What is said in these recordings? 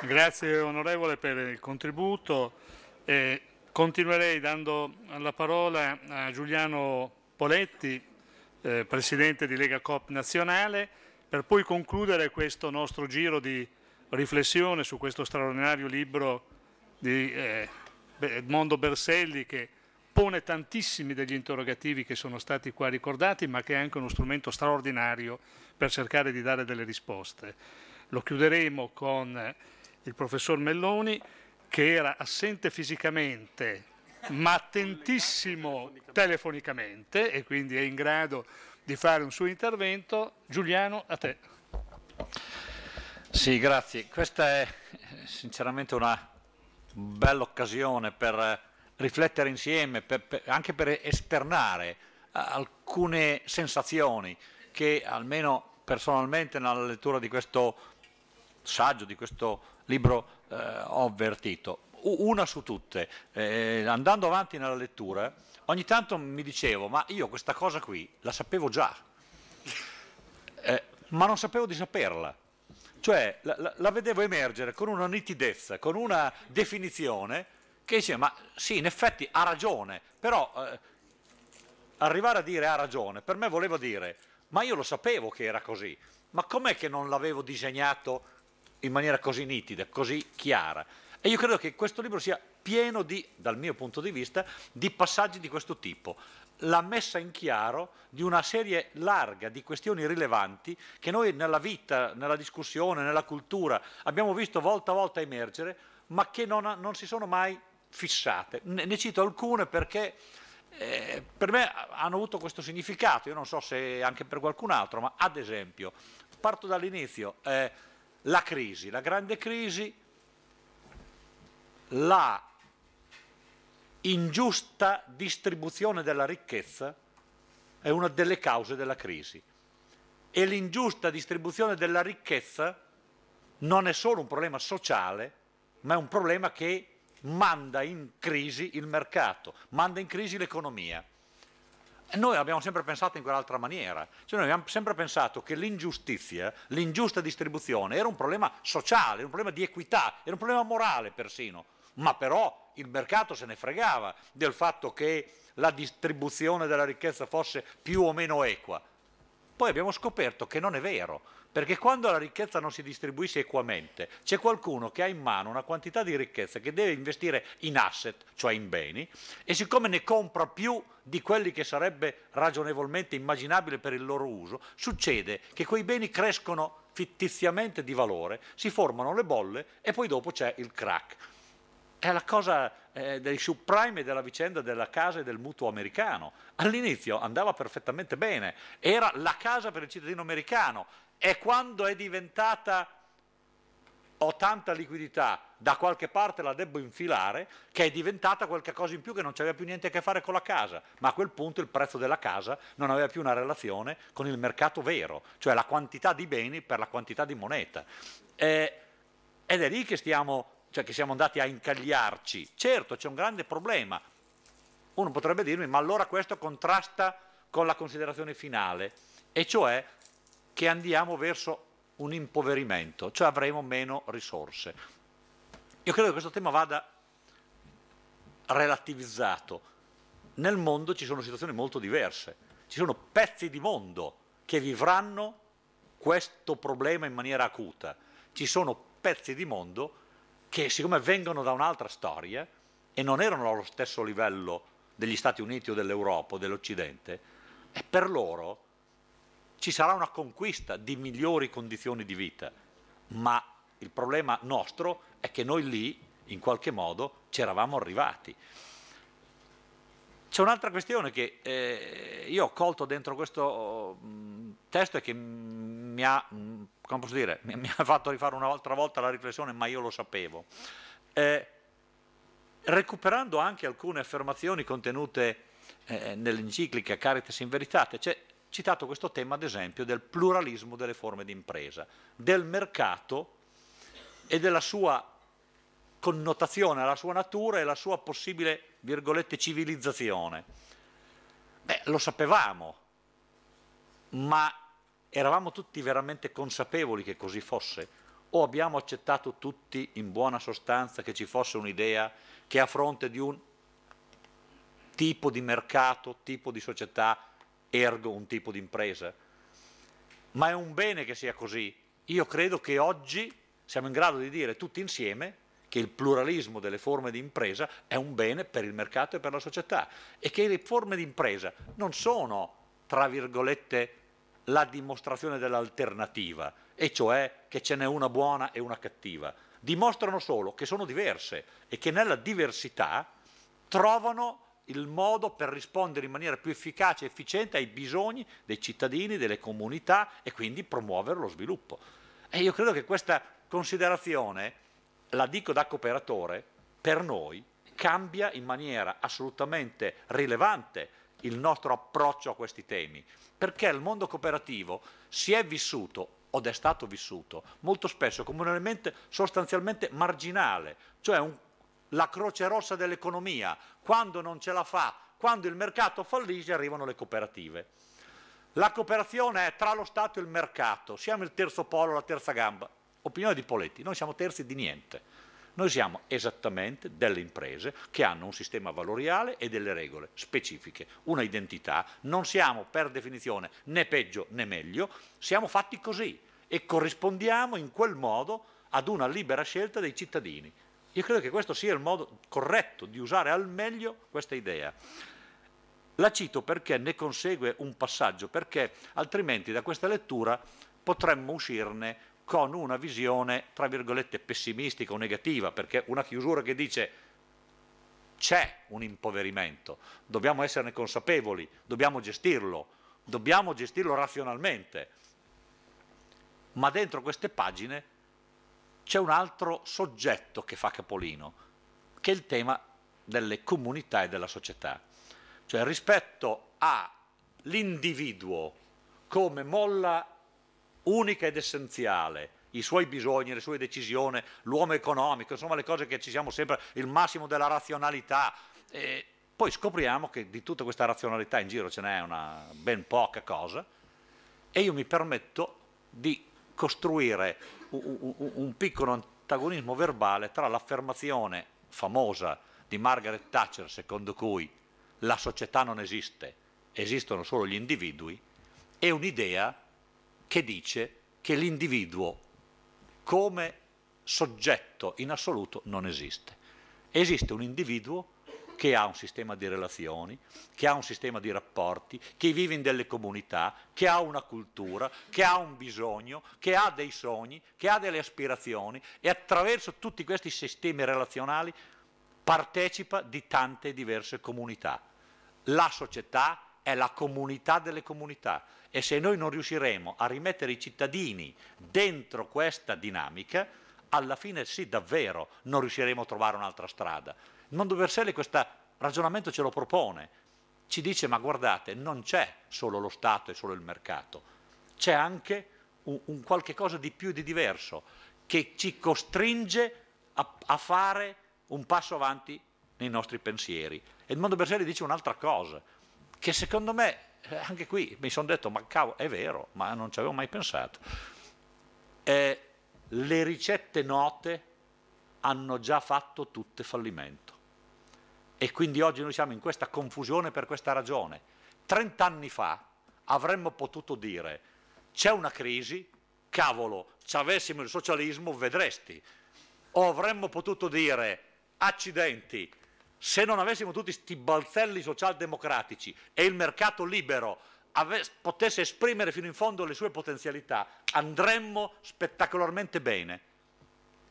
Grazie onorevole per il contributo. Eh, continuerei dando la parola a Giuliano Poletti, eh, Presidente di Lega Coop Nazionale, per poi concludere questo nostro giro di riflessione su questo straordinario libro di eh, Edmondo Berselli che pone tantissimi degli interrogativi che sono stati qua ricordati, ma che è anche uno strumento straordinario per cercare di dare delle risposte. Lo chiuderemo con il professor Melloni, che era assente fisicamente ma attentissimo telefonicamente e quindi è in grado di fare un suo intervento. Giuliano, a te. Sì, grazie. Questa è sinceramente una bella occasione per riflettere insieme, per, per, anche per esternare alcune sensazioni che almeno personalmente nella lettura di questo saggio, di questo libro eh, ho avvertito. Una su tutte, eh, andando avanti nella lettura, ogni tanto mi dicevo, ma io questa cosa qui la sapevo già, eh, ma non sapevo di saperla. Cioè la, la, la vedevo emergere con una nitidezza, con una definizione che diceva, ma sì, in effetti ha ragione, però eh, arrivare a dire ha ragione, per me voleva dire, ma io lo sapevo che era così, ma com'è che non l'avevo disegnato in maniera così nitida, così chiara. E io credo che questo libro sia pieno di, dal mio punto di vista, di passaggi di questo tipo. La messa in chiaro di una serie larga di questioni rilevanti che noi nella vita, nella discussione, nella cultura abbiamo visto volta a volta emergere, ma che non, non si sono mai fissate. Ne, ne cito alcune perché eh, per me hanno avuto questo significato, io non so se anche per qualcun altro, ma ad esempio, parto dall'inizio. Eh, la crisi, la grande crisi, la ingiusta distribuzione della ricchezza è una delle cause della crisi. E l'ingiusta distribuzione della ricchezza non è solo un problema sociale, ma è un problema che manda in crisi il mercato, manda in crisi l'economia. Noi abbiamo sempre pensato in quell'altra maniera, cioè noi abbiamo sempre pensato che l'ingiustizia, l'ingiusta distribuzione era un problema sociale, un problema di equità, era un problema morale persino, ma però il mercato se ne fregava del fatto che la distribuzione della ricchezza fosse più o meno equa. Poi abbiamo scoperto che non è vero, perché quando la ricchezza non si distribuisce equamente, c'è qualcuno che ha in mano una quantità di ricchezza che deve investire in asset, cioè in beni, e siccome ne compra più di quelli che sarebbe ragionevolmente immaginabile per il loro uso, succede che quei beni crescono fittiziamente di valore, si formano le bolle e poi dopo c'è il crack. È la cosa eh, dei subprime e della vicenda della casa e del mutuo americano. All'inizio andava perfettamente bene, era la casa per il cittadino americano e quando è diventata ho tanta liquidità, da qualche parte la devo infilare, che è diventata qualche cosa in più che non c'aveva più niente a che fare con la casa, ma a quel punto il prezzo della casa non aveva più una relazione con il mercato vero, cioè la quantità di beni per la quantità di moneta. Eh, ed è lì che stiamo cioè che siamo andati a incagliarci. Certo, c'è un grande problema. Uno potrebbe dirmi, ma allora questo contrasta con la considerazione finale, e cioè che andiamo verso un impoverimento, cioè avremo meno risorse. Io credo che questo tema vada relativizzato. Nel mondo ci sono situazioni molto diverse, ci sono pezzi di mondo che vivranno questo problema in maniera acuta, ci sono pezzi di mondo che siccome vengono da un'altra storia e non erano allo stesso livello degli Stati Uniti o dell'Europa o dell'Occidente, per loro ci sarà una conquista di migliori condizioni di vita, ma il problema nostro è che noi lì, in qualche modo, ci eravamo arrivati. C'è un'altra questione che eh, io ho colto dentro questo mh, mm, testo e che mi ha mh, mm, come posso dire, mi, mi ha fatto rifare un'altra volta la riflessione, ma io lo sapevo. Eh, recuperando anche alcune affermazioni contenute eh, nell'enciclica Caritas in Veritate, c'è citato questo tema ad esempio del pluralismo delle forme di impresa, del mercato e della sua connotazione, la sua natura e la sua possibile, virgolette, civilizzazione. Beh, lo sapevamo, ma Eravamo tutti veramente consapevoli che così fosse? O abbiamo accettato tutti in buona sostanza che ci fosse un'idea che a fronte di un tipo di mercato, tipo di società, ergo un tipo di impresa? Ma è un bene che sia così. Io credo che oggi siamo in grado di dire tutti insieme che il pluralismo delle forme di impresa è un bene per il mercato e per la società e che le forme di impresa non sono, tra virgolette, la dimostrazione dell'alternativa, e cioè che ce n'è una buona e una cattiva. Dimostrano solo che sono diverse e che nella diversità trovano il modo per rispondere in maniera più efficace e efficiente ai bisogni dei cittadini, delle comunità e quindi promuovere lo sviluppo. E io credo che questa considerazione, la dico da cooperatore, per noi cambia in maniera assolutamente rilevante il nostro approccio a questi temi, perché il mondo cooperativo si è vissuto ed è stato vissuto molto spesso come un elemento sostanzialmente marginale, cioè un, la croce rossa dell'economia, quando non ce la fa, quando il mercato fallisce arrivano le cooperative. La cooperazione è tra lo Stato e il mercato, siamo il terzo polo, la terza gamba. Opinione di Poletti, noi siamo terzi di niente. Noi siamo esattamente delle imprese che hanno un sistema valoriale e delle regole specifiche, una identità, non siamo per definizione né peggio né meglio, siamo fatti così e corrispondiamo in quel modo ad una libera scelta dei cittadini. Io credo che questo sia il modo corretto di usare al meglio questa idea. La cito perché ne consegue un passaggio, perché altrimenti da questa lettura potremmo uscirne con una visione, tra virgolette, pessimistica o negativa, perché una chiusura che dice c'è un impoverimento, dobbiamo esserne consapevoli, dobbiamo gestirlo, dobbiamo gestirlo razionalmente. Ma dentro queste pagine c'è un altro soggetto che fa capolino, che è il tema delle comunità e della società, cioè rispetto all'individuo come molla unica ed essenziale, i suoi bisogni, le sue decisioni, l'uomo economico, insomma le cose che ci siamo sempre, il massimo della razionalità. E poi scopriamo che di tutta questa razionalità in giro ce n'è una ben poca cosa e io mi permetto di costruire un, piccolo antagonismo verbale tra l'affermazione famosa di Margaret Thatcher secondo cui la società non esiste, esistono solo gli individui, e un'idea che dice che l'individuo come soggetto in assoluto non esiste. Esiste un individuo che ha un sistema di relazioni, che ha un sistema di rapporti, che vive in delle comunità, che ha una cultura, che ha un bisogno, che ha dei sogni, che ha delle aspirazioni e attraverso tutti questi sistemi relazionali partecipa di tante diverse comunità. La società è la comunità delle comunità e se noi non riusciremo a rimettere i cittadini dentro questa dinamica, alla fine sì, davvero, non riusciremo a trovare un'altra strada. Il mondo Verselli questo ragionamento ce lo propone, ci dice ma guardate, non c'è solo lo Stato e solo il mercato, c'è anche un, un, qualche cosa di più e di diverso che ci costringe a, a fare un passo avanti nei nostri pensieri. E il mondo Berselli dice un'altra cosa, che secondo me, eh, anche qui mi sono detto, ma cavolo, è vero, ma non ci avevo mai pensato, eh, le ricette note hanno già fatto tutte fallimento. E quindi oggi noi siamo in questa confusione per questa ragione. Trent'anni fa avremmo potuto dire c'è una crisi, cavolo, se avessimo il socialismo vedresti. O avremmo potuto dire accidenti, se non avessimo tutti questi balzelli socialdemocratici e il mercato libero potesse esprimere fino in fondo le sue potenzialità, andremmo spettacolarmente bene.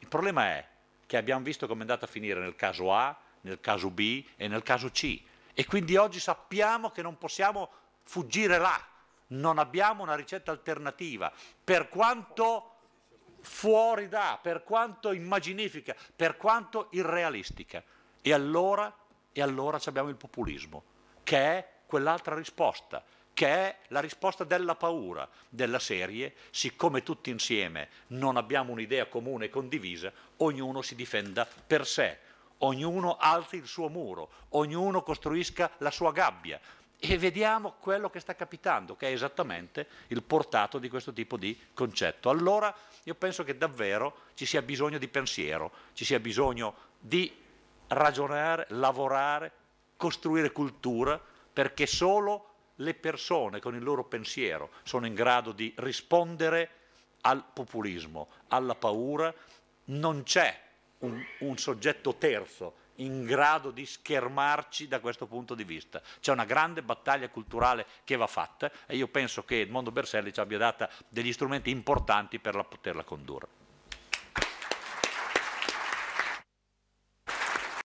Il problema è che abbiamo visto come è andata a finire nel caso A, nel caso B e nel caso C. E quindi oggi sappiamo che non possiamo fuggire là, non abbiamo una ricetta alternativa, per quanto fuori da, per quanto immaginifica, per quanto irrealistica. E allora, e allora abbiamo il populismo, che è quell'altra risposta, che è la risposta della paura, della serie, siccome tutti insieme non abbiamo un'idea comune e condivisa, ognuno si difenda per sé, ognuno alzi il suo muro, ognuno costruisca la sua gabbia e vediamo quello che sta capitando, che è esattamente il portato di questo tipo di concetto. Allora io penso che davvero ci sia bisogno di pensiero, ci sia bisogno di ragionare, lavorare, costruire cultura, perché solo le persone con il loro pensiero sono in grado di rispondere al populismo, alla paura. Non c'è un, un soggetto terzo in grado di schermarci da questo punto di vista. C'è una grande battaglia culturale che va fatta e io penso che Edmondo Berselli ci abbia data degli strumenti importanti per poterla condurre.